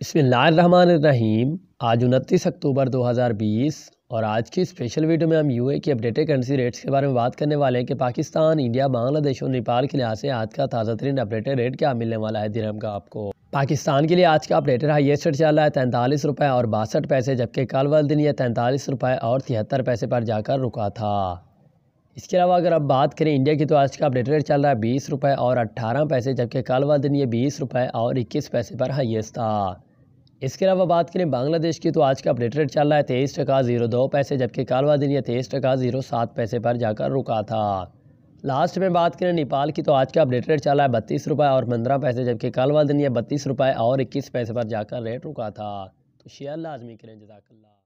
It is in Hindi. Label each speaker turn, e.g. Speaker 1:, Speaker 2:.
Speaker 1: बसमीम आज उनतीस अक्टूबर 2020 और आज की स्पेशल वीडियो में हम यूए की अपडेटेड करेंसी रेट्स के बारे में बात करने वाले हैं कि पाकिस्तान इंडिया बांग्लादेश और नेपाल के लिहाज से आज का ताज़ा तरीन अपडेटेड रेट क्या मिलने वाला है दिरहम का आपको पाकिस्तान के लिए आज का अपडेटेड हाइएस्ट रेट चल रहा है तैंतालीस रुपये और बासठ पैसे जबकि कल वाले दिन यह तैंतालीस रुपये और तिहत्तर पैसे पर जाकर रुका था इसके अलावा अगर आप बात करें इंडिया की तो आज का अपडेट रेट चल रहा है बीस रुपये और अट्ठारह पैसे जबकि कल वाले दिन ये बीस रुपये और इक्कीस पैसे पर हाइएस्ट था इसके अलावा बात करें बांग्लादेश की तो आज का अपडेट रेट चल रहा है तेईस टका जीरो दो पैसे जबकि कालवा दिन यह तेईस टका जीरो सात पैसे पर जाकर रुका था लास्ट में बात करें नेपाल की तो आज का अपडेट रेट चल रहा है बत्तीस रुपये और पंद्रह पैसे जबकि कालवा दिन यह बत्तीस रुपये और इक्कीस पैसे पर जाकर रेट रुका था तो शेयर लाजमी करें जजाकल्ला